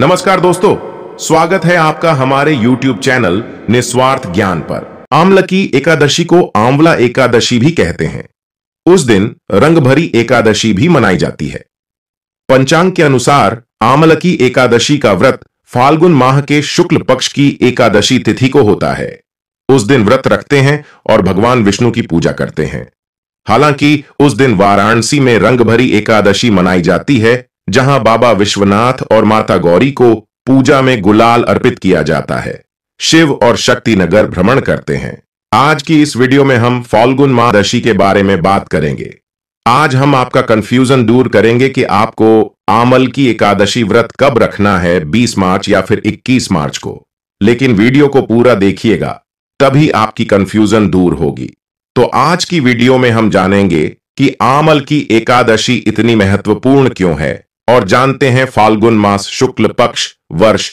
नमस्कार दोस्तों स्वागत है आपका हमारे YouTube चैनल निस्वार्थ ज्ञान पर आमला की एकादशी को आंवला एकादशी भी कहते हैं उस दिन रंग भरी एकादशी भी मनाई जाती है पंचांग के अनुसार आमलकी एकादशी का व्रत फाल्गुन माह के शुक्ल पक्ष की एकादशी तिथि को होता है उस दिन व्रत रखते हैं और भगवान विष्णु की पूजा करते हैं हालांकि उस दिन वाराणसी में रंग भरी एकादशी मनाई जाती है जहां बाबा विश्वनाथ और माता गौरी को पूजा में गुलाल अर्पित किया जाता है शिव और शक्ति नगर भ्रमण करते हैं आज की इस वीडियो में हम फाल्गुन महादशी के बारे में बात करेंगे आज हम आपका कंफ्यूजन दूर करेंगे कि आपको आमल की एकादशी व्रत कब रखना है 20 मार्च या फिर 21 मार्च को लेकिन वीडियो को पूरा देखिएगा तभी आपकी कंफ्यूजन दूर होगी तो आज की वीडियो में हम जानेंगे कि आमल की एकादशी इतनी महत्वपूर्ण क्यों है और जानते हैं फाल्गुन मास शुक्ल पक्ष वर्ष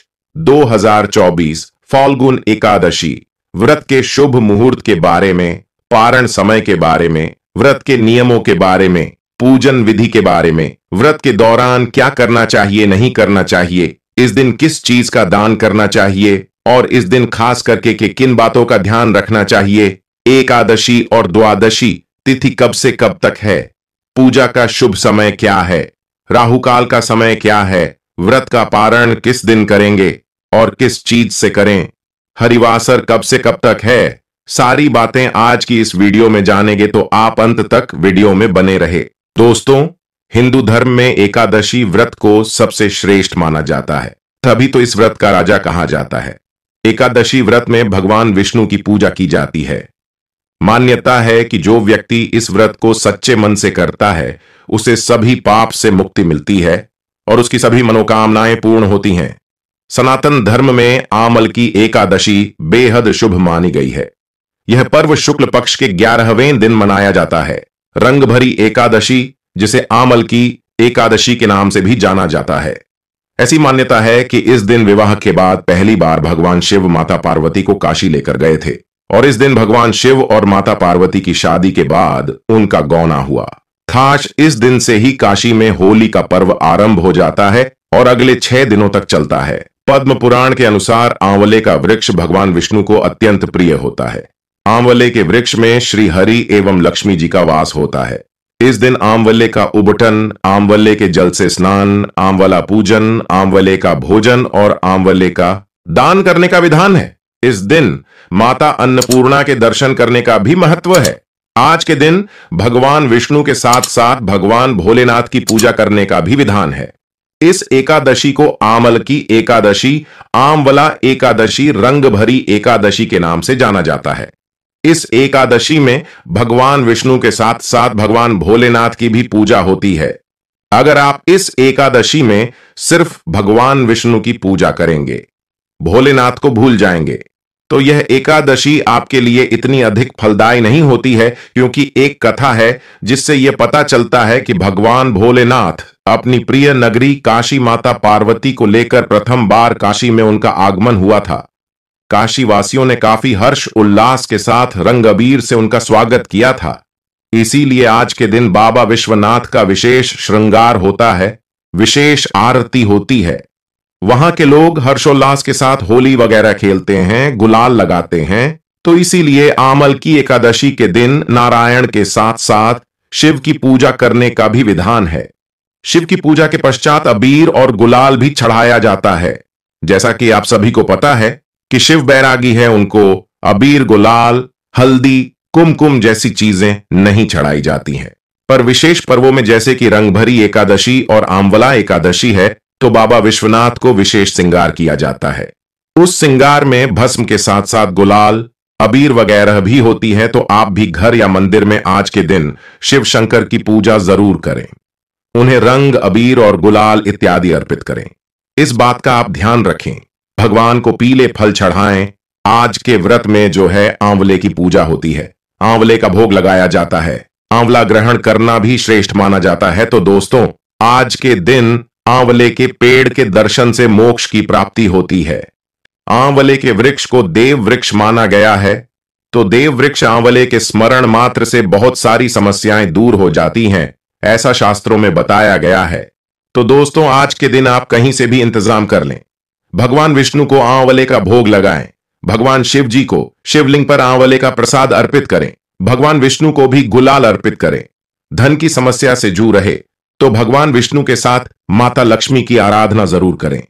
2024 फाल्गुन एकादशी व्रत के शुभ मुहूर्त के बारे में पारण समय के बारे में व्रत के नियमों के बारे में पूजन विधि के बारे में व्रत के दौरान क्या करना चाहिए नहीं करना चाहिए इस दिन किस चीज का दान करना चाहिए और इस दिन खास करके के किन बातों का ध्यान रखना चाहिए एकादशी और द्वादशी तिथि कब से कब तक है पूजा का शुभ समय क्या है राहु काल का समय क्या है व्रत का पारण किस दिन करेंगे और किस चीज से करें हरिवासर कब से कब तक है सारी बातें आज की इस वीडियो में जानेंगे तो आप अंत तक वीडियो में बने रहे दोस्तों हिंदू धर्म में एकादशी व्रत को सबसे श्रेष्ठ माना जाता है तभी तो इस व्रत का राजा कहा जाता है एकादशी व्रत में भगवान विष्णु की पूजा की जाती है मान्यता है कि जो व्यक्ति इस व्रत को सच्चे मन से करता है उसे सभी पाप से मुक्ति मिलती है और उसकी सभी मनोकामनाएं पूर्ण होती हैं सनातन धर्म में आमल की एकादशी बेहद शुभ मानी गई है यह पर्व शुक्ल पक्ष के ग्यारहवें दिन मनाया जाता है रंग भरी एकादशी जिसे आमल की एकादशी के नाम से भी जाना जाता है ऐसी मान्यता है कि इस दिन विवाह के बाद पहली बार भगवान शिव माता पार्वती को काशी लेकर गए थे और इस दिन भगवान शिव और माता पार्वती की शादी के बाद उनका गौना हुआ खास इस दिन से ही काशी में होली का पर्व आरंभ हो जाता है और अगले छह दिनों तक चलता है पद्म पुराण के अनुसार आंवले का वृक्ष भगवान विष्णु को अत्यंत प्रिय होता है आंवले के वृक्ष में श्री हरि एवं लक्ष्मी जी का वास होता है इस दिन आंवले का उबटन आंवले के जल से स्नान आंवला पूजन आंवले का भोजन और आंवले का दान करने का विधान है इस दिन माता अन्नपूर्णा के दर्शन करने का भी महत्व है आज के दिन भगवान विष्णु के साथ साथ भगवान भोलेनाथ की पूजा करने का भी विधान है इस एकादशी को आमल की एकादशी आमवला एकादशी रंग भरी एकादशी के नाम से जाना जाता है इस एकादशी में भगवान विष्णु के साथ साथ भगवान भोलेनाथ की भी पूजा होती है अगर आप इस एकादशी में सिर्फ भगवान विष्णु की पूजा करेंगे भोलेनाथ को भूल जाएंगे तो यह एकादशी आपके लिए इतनी अधिक फलदायी नहीं होती है क्योंकि एक कथा है जिससे यह पता चलता है कि भगवान भोलेनाथ अपनी प्रिय नगरी काशी माता पार्वती को लेकर प्रथम बार काशी में उनका आगमन हुआ था काशी वासियों ने काफी हर्ष उल्लास के साथ रंग अबीर से उनका स्वागत किया था इसीलिए आज के दिन बाबा विश्वनाथ का विशेष श्रृंगार होता है विशेष आरती होती है वहां के लोग हर्षोल्लास के साथ होली वगैरह खेलते हैं गुलाल लगाते हैं तो इसीलिए आमल की एकादशी के दिन नारायण के साथ साथ शिव की पूजा करने का भी विधान है शिव की पूजा के पश्चात अबीर और गुलाल भी चढ़ाया जाता है जैसा कि आप सभी को पता है कि शिव बैरागी है उनको अबीर गुलाल हल्दी कुमकुम जैसी चीजें नहीं चढ़ाई जाती हैं पर विशेष पर्वों में जैसे कि रंगभरी एकादशी और आमवला एकादशी है तो बाबा विश्वनाथ को विशेष श्रृंगार किया जाता है उस श्रृंगार में भस्म के साथ साथ गुलाल अबीर वगैरह भी होती है तो आप भी घर या मंदिर में आज के दिन शिव शंकर की पूजा जरूर करें उन्हें रंग अबीर और गुलाल इत्यादि अर्पित करें इस बात का आप ध्यान रखें भगवान को पीले फल चढ़ाएं आज के व्रत में जो है आंवले की पूजा होती है आंवले का भोग लगाया जाता है आंवला ग्रहण करना भी श्रेष्ठ माना जाता है तो दोस्तों आज के दिन आंवले के पेड़ के दर्शन से मोक्ष की प्राप्ति होती है आंवले के वृक्ष को देव वृक्ष माना गया है तो देव वृक्ष आंवले के स्मरण मात्र से बहुत सारी समस्याएं दूर हो जाती हैं ऐसा शास्त्रों में बताया गया है तो दोस्तों आज के दिन आप कहीं से भी इंतजाम कर लें भगवान विष्णु को आंवले का भोग लगाएं भगवान शिव जी को शिवलिंग पर आंवले का प्रसाद अर्पित करें भगवान विष्णु को भी गुलाल अर्पित करें धन की समस्या से जू रहे तो भगवान विष्णु के साथ माता लक्ष्मी की आराधना जरूर करें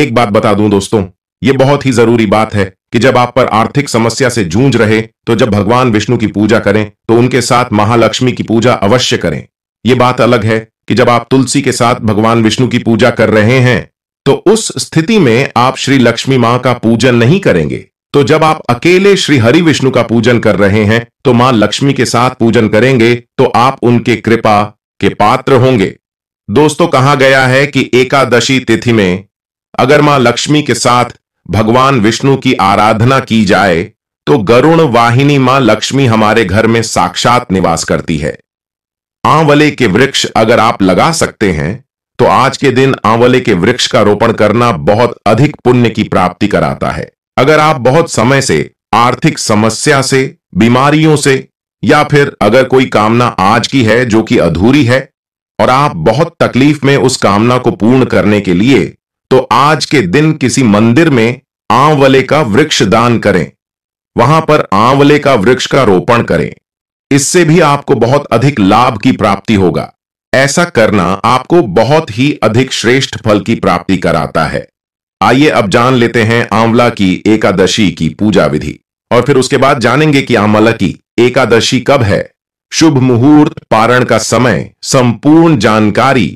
एक बात बता दूं दोस्तों ये बहुत ही जरूरी बात है कि जब आप पर आर्थिक समस्या से जूझ रहे तो जब भगवान विष्णु की पूजा करें तो उनके साथ महालक्ष्मी की पूजा अवश्य करें ये बात अलग है कि जब आप तुलसी के साथ भगवान विष्णु की पूजा कर रहे हैं तो उस स्थिति में आप श्री लक्ष्मी मां का पूजन नहीं करेंगे तो जब आप अकेले श्री हरि विष्णु का पूजन कर रहे हैं तो मां लक्ष्मी के साथ पूजन करेंगे तो आप उनके कृपा के पात्र होंगे दोस्तों कहा गया है कि एकादशी तिथि में अगर मां लक्ष्मी के साथ भगवान विष्णु की आराधना की जाए तो गरुण वाहिनी मां लक्ष्मी हमारे घर में साक्षात निवास करती है आंवले के वृक्ष अगर आप लगा सकते हैं तो आज के दिन आंवले के वृक्ष का रोपण करना बहुत अधिक पुण्य की प्राप्ति कराता है अगर आप बहुत समय से आर्थिक समस्या से बीमारियों से या फिर अगर कोई कामना आज की है जो कि अधूरी है और आप बहुत तकलीफ में उस कामना को पूर्ण करने के लिए तो आज के दिन किसी मंदिर में आंवले का वृक्ष दान करें वहां पर आंवले का वृक्ष का रोपण करें इससे भी आपको बहुत अधिक लाभ की प्राप्ति होगा ऐसा करना आपको बहुत ही अधिक श्रेष्ठ फल की प्राप्ति कराता है आइए अब जान लेते हैं आंवला की एकादशी की पूजा विधि और फिर उसके बाद जानेंगे कि आमला की एकादशी कब है शुभ मुहूर्त पारण का समय संपूर्ण जानकारी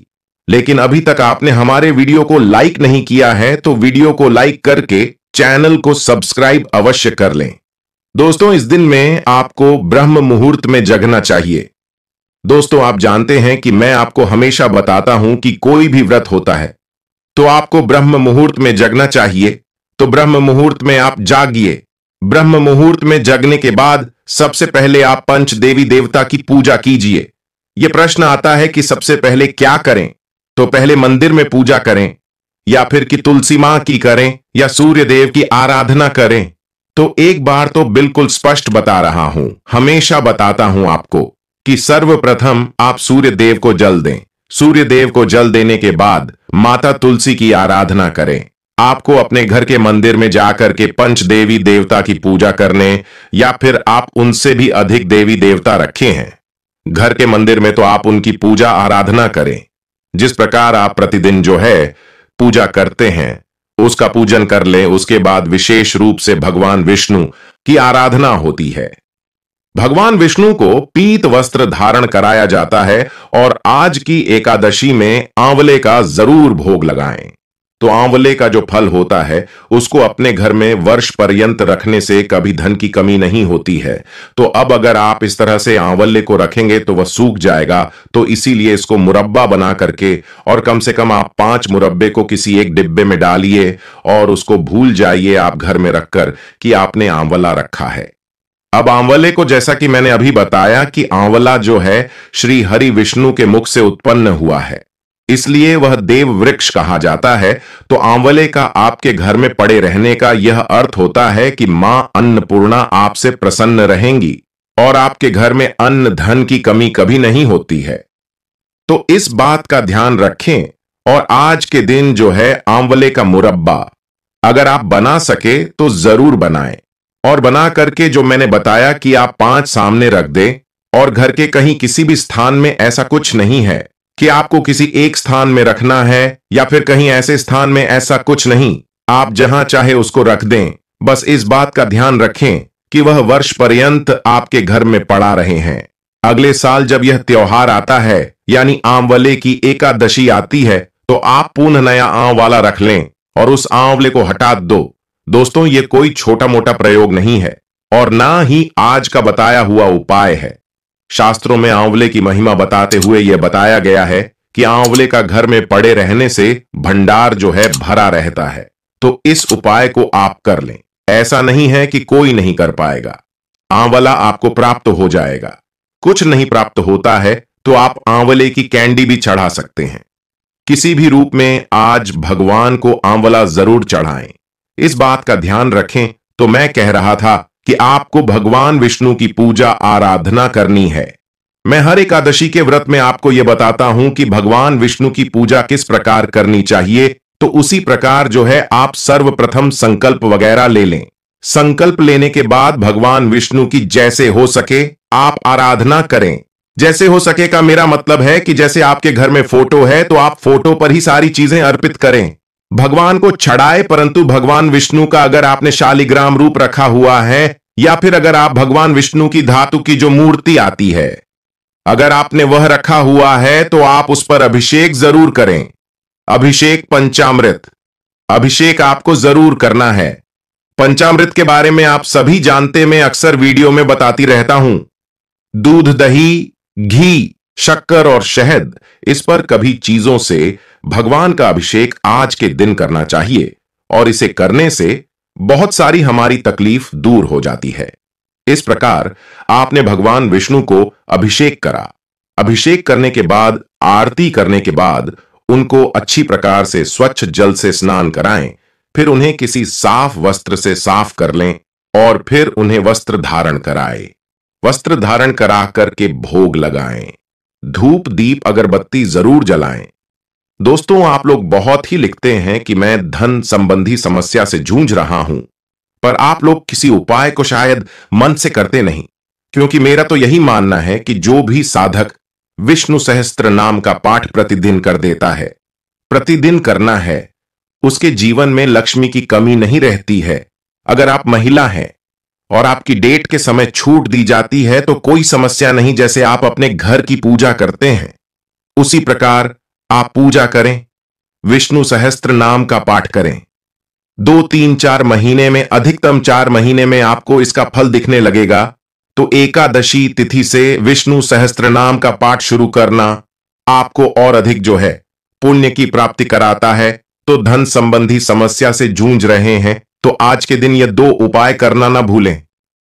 लेकिन अभी तक आपने हमारे वीडियो को लाइक नहीं किया है तो वीडियो को लाइक करके चैनल को सब्सक्राइब अवश्य कर लें दोस्तों इस दिन में आपको ब्रह्म मुहूर्त में जगना चाहिए दोस्तों आप जानते हैं कि मैं आपको हमेशा बताता हूं कि कोई भी व्रत होता है तो आपको ब्रह्म मुहूर्त में जगना चाहिए तो ब्रह्म मुहूर्त में आप जागिए ब्रह्म मुहूर्त में जगने के बाद सबसे पहले आप पंच देवी देवता की पूजा कीजिए यह प्रश्न आता है कि सबसे पहले क्या करें तो पहले मंदिर में पूजा करें या फिर कि तुलसी मां की करें या सूर्य देव की आराधना करें तो एक बार तो बिल्कुल स्पष्ट बता रहा हूं हमेशा बताता हूं आपको कि सर्वप्रथम आप सूर्य देव को जल दें सूर्य देव को जल देने के बाद माता तुलसी की आराधना करें आपको अपने घर के मंदिर में जाकर के पंच देवी देवता की पूजा करने या फिर आप उनसे भी अधिक देवी देवता रखे हैं घर के मंदिर में तो आप उनकी पूजा आराधना करें जिस प्रकार आप प्रतिदिन जो है पूजा करते हैं उसका पूजन कर लें उसके बाद विशेष रूप से भगवान विष्णु की आराधना होती है भगवान विष्णु को पीत वस्त्र धारण कराया जाता है और आज की एकादशी में आंवले का जरूर भोग लगाएं तो आंवले का जो फल होता है उसको अपने घर में वर्ष पर्यंत रखने से कभी धन की कमी नहीं होती है तो अब अगर आप इस तरह से आंवले को रखेंगे तो वह सूख जाएगा तो इसीलिए इसको मुरब्बा बना करके और कम से कम आप पांच मुरब्बे को किसी एक डिब्बे में डालिए और उसको भूल जाइए आप घर में रखकर कि आपने आंवला रखा है अब आंवले को जैसा कि मैंने अभी बताया कि आंवला जो है श्री हरि विष्णु के मुख से उत्पन्न हुआ है इसलिए वह देव वृक्ष कहा जाता है तो आंवले का आपके घर में पड़े रहने का यह अर्थ होता है कि मां अन्नपूर्णा आपसे प्रसन्न रहेंगी और आपके घर में अन्न धन की कमी कभी नहीं होती है तो इस बात का ध्यान रखें और आज के दिन जो है आंवले का मुरब्बा अगर आप बना सके तो जरूर बनाएं और बना करके जो मैंने बताया कि आप पांच सामने रख दें और घर के कहीं किसी भी स्थान में ऐसा कुछ नहीं है कि आपको किसी एक स्थान में रखना है या फिर कहीं ऐसे स्थान में ऐसा कुछ नहीं आप जहां चाहे उसको रख दें बस इस बात का ध्यान रखें कि वह वर्ष पर्यंत आपके घर में पड़ा रहे हैं अगले साल जब यह त्योहार आता है यानी आंवले की एकादशी आती है तो आप पूर्ण नया आंव वाला रख लें और उस आंवले को हटा दो दोस्तों ये कोई छोटा मोटा प्रयोग नहीं है और ना ही आज का बताया हुआ उपाय है शास्त्रों में आंवले की महिमा बताते हुए यह बताया गया है कि आंवले का घर में पड़े रहने से भंडार जो है भरा रहता है तो इस उपाय को आप कर लें ऐसा नहीं है कि कोई नहीं कर पाएगा आंवला आपको प्राप्त हो जाएगा कुछ नहीं प्राप्त होता है तो आप आंवले की कैंडी भी चढ़ा सकते हैं किसी भी रूप में आज भगवान को आंवला जरूर चढ़ाएं इस बात का ध्यान रखें तो मैं कह रहा था कि आपको भगवान विष्णु की पूजा आराधना करनी है मैं हर एकादशी के व्रत में आपको यह बताता हूं कि भगवान विष्णु की पूजा किस प्रकार करनी चाहिए तो उसी प्रकार जो है आप सर्वप्रथम संकल्प वगैरह ले लें संकल्प लेने के बाद भगवान विष्णु की जैसे हो सके आप आराधना करें जैसे हो सके का मेरा मतलब है कि जैसे आपके घर में फोटो है तो आप फोटो पर ही सारी चीजें अर्पित करें भगवान को चढ़ाए परंतु भगवान विष्णु का अगर आपने शालिग्राम रूप रखा हुआ है या फिर अगर आप भगवान विष्णु की धातु की जो मूर्ति आती है अगर आपने वह रखा हुआ है तो आप उस पर अभिषेक जरूर करें अभिषेक पंचामृत अभिषेक आपको जरूर करना है पंचामृत के बारे में आप सभी जानते मैं अक्सर वीडियो में बताती रहता हूं दूध दही घी शक्कर और शहद इस पर कभी चीजों से भगवान का अभिषेक आज के दिन करना चाहिए और इसे करने से बहुत सारी हमारी तकलीफ दूर हो जाती है इस प्रकार आपने भगवान विष्णु को अभिषेक करा अभिषेक करने के बाद आरती करने के बाद उनको अच्छी प्रकार से स्वच्छ जल से स्नान कराएं फिर उन्हें किसी साफ वस्त्र से साफ कर लें और फिर उन्हें वस्त्र धारण कराए वस्त्र धारण करा करके भोग लगाएं धूप दीप अगरबत्ती जरूर जलाएं दोस्तों आप लोग बहुत ही लिखते हैं कि मैं धन संबंधी समस्या से जूझ रहा हूं पर आप लोग किसी उपाय को शायद मन से करते नहीं क्योंकि मेरा तो यही मानना है कि जो भी साधक विष्णु सहस्त्र नाम का पाठ प्रतिदिन कर देता है प्रतिदिन करना है उसके जीवन में लक्ष्मी की कमी नहीं रहती है अगर आप महिला हैं और आपकी डेट के समय छूट दी जाती है तो कोई समस्या नहीं जैसे आप अपने घर की पूजा करते हैं उसी प्रकार आप पूजा करें विष्णु सहस्त्र नाम का पाठ करें दो तीन चार महीने में अधिकतम चार महीने में आपको इसका फल दिखने लगेगा तो एकादशी तिथि से विष्णु सहस्त्र नाम का पाठ शुरू करना आपको और अधिक जो है पुण्य की प्राप्ति कराता है तो धन संबंधी समस्या से जूझ रहे हैं तो आज के दिन ये दो उपाय करना ना भूलें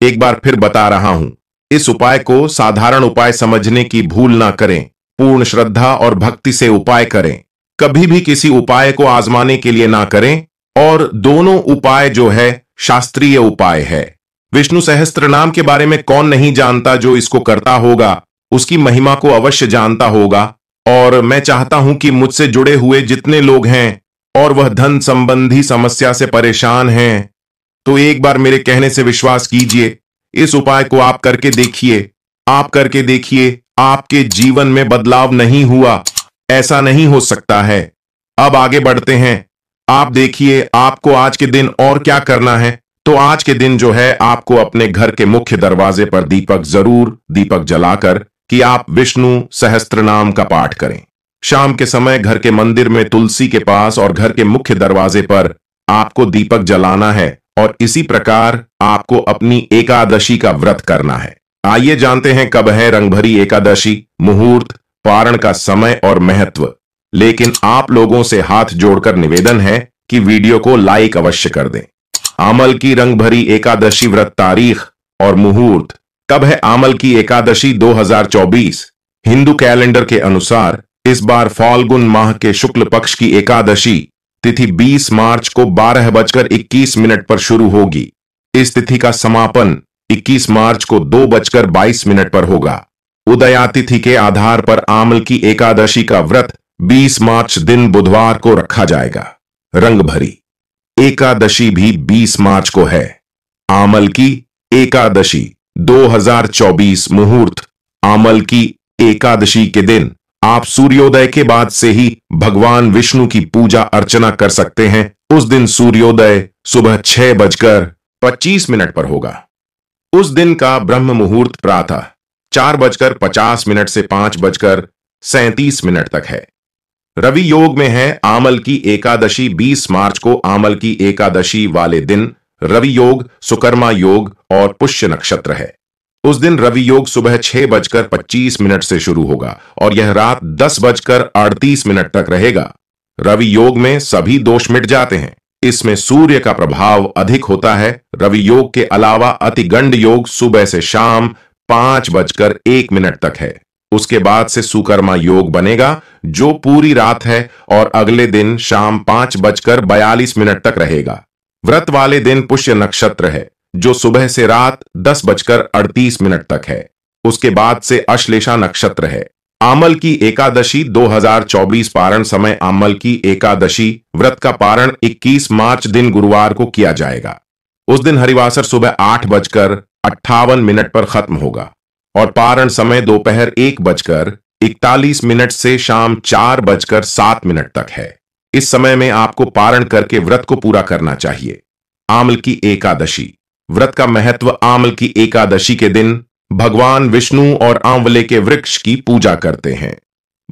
एक बार फिर बता रहा हूं इस उपाय को साधारण उपाय समझने की भूल ना करें पूर्ण श्रद्धा और भक्ति से उपाय करें कभी भी किसी उपाय को आजमाने के लिए ना करें और दोनों उपाय जो है शास्त्रीय उपाय है विष्णु सहस्त्र नाम के बारे में कौन नहीं जानता जो इसको करता होगा उसकी महिमा को अवश्य जानता होगा और मैं चाहता हूं कि मुझसे जुड़े हुए जितने लोग हैं और वह धन संबंधी समस्या से परेशान हैं तो एक बार मेरे कहने से विश्वास कीजिए इस उपाय को आप करके देखिए आप करके देखिए आपके जीवन में बदलाव नहीं हुआ ऐसा नहीं हो सकता है अब आगे बढ़ते हैं आप देखिए आपको आज के दिन और क्या करना है तो आज के दिन जो है आपको अपने घर के मुख्य दरवाजे पर दीपक जरूर दीपक जलाकर कि आप विष्णु सहस्त्र नाम का पाठ करें शाम के समय घर के मंदिर में तुलसी के पास और घर के मुख्य दरवाजे पर आपको दीपक जलाना है और इसी प्रकार आपको अपनी एकादशी का व्रत करना है आइए जानते हैं कब है रंगभरी एकादशी मुहूर्त पारण का समय और महत्व लेकिन आप लोगों से हाथ जोड़कर निवेदन है कि वीडियो को लाइक अवश्य कर दें आमल की रंगभरी एकादशी व्रत तारीख और मुहूर्त कब है आमल की एकादशी 2024 हिंदू कैलेंडर के अनुसार इस बार फाल्गुन माह के शुक्ल पक्ष की एकादशी तिथि 20 मार्च को बारह बजकर इक्कीस मिनट पर शुरू होगी इस तिथि का समापन 21 मार्च को दो बजकर बाईस मिनट पर होगा उदयातिथि के आधार पर आमल की एकादशी का व्रत 20 मार्च दिन बुधवार को रखा जाएगा रंग भरी एकादशी भी 20 मार्च को है आमल की एकादशी 2024 मुहूर्त आमल की एकादशी के दिन आप सूर्योदय के बाद से ही भगवान विष्णु की पूजा अर्चना कर सकते हैं उस दिन सूर्योदय सुबह छह बजकर पच्चीस मिनट पर होगा उस दिन का ब्रह्म मुहूर्त प्रातः चार बजकर पचास मिनट से पांच बजकर सैतीस मिनट तक है रवि योग में है आमल की एकादशी 20 मार्च को आमल की एकादशी वाले दिन रवि योग सुकर्मा योग और पुष्य नक्षत्र है उस दिन रवि योग सुबह छह बजकर पच्चीस मिनट से शुरू होगा और यह रात दस बजकर अड़तीस मिनट तक रहेगा रवि योग में सभी दोष मिट जाते हैं इसमें सूर्य का प्रभाव अधिक होता है रवि योग के अलावा अतिगंड योग सुबह से शाम पांच बजकर एक मिनट तक है उसके बाद से सुकर्मा योग बनेगा जो पूरी रात है और अगले दिन शाम पांच बजकर बयालीस मिनट तक रहेगा व्रत वाले दिन पुष्य नक्षत्र है जो सुबह से रात दस बजकर अड़तीस मिनट तक है उसके बाद से अश्लेषा नक्षत्र है आमल की एकादशी 2024 पारण समय आमल की एकादशी व्रत का पारण 21 मार्च दिन गुरुवार को किया जाएगा उस दिन हरिवासर सुबह आठ बजकर अट्ठावन मिनट पर खत्म होगा और पारण समय दोपहर एक बजकर इकतालीस मिनट से शाम चार बजकर सात मिनट तक है इस समय में आपको पारण करके व्रत को पूरा करना चाहिए आमल की एकादशी व्रत का महत्व आमल की एकादशी के दिन भगवान विष्णु और आंवले के वृक्ष की पूजा करते हैं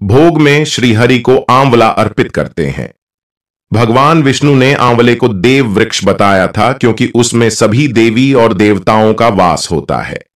भोग में श्रीहरि को आंवला अर्पित करते हैं भगवान विष्णु ने आंवले को देव वृक्ष बताया था क्योंकि उसमें सभी देवी और देवताओं का वास होता है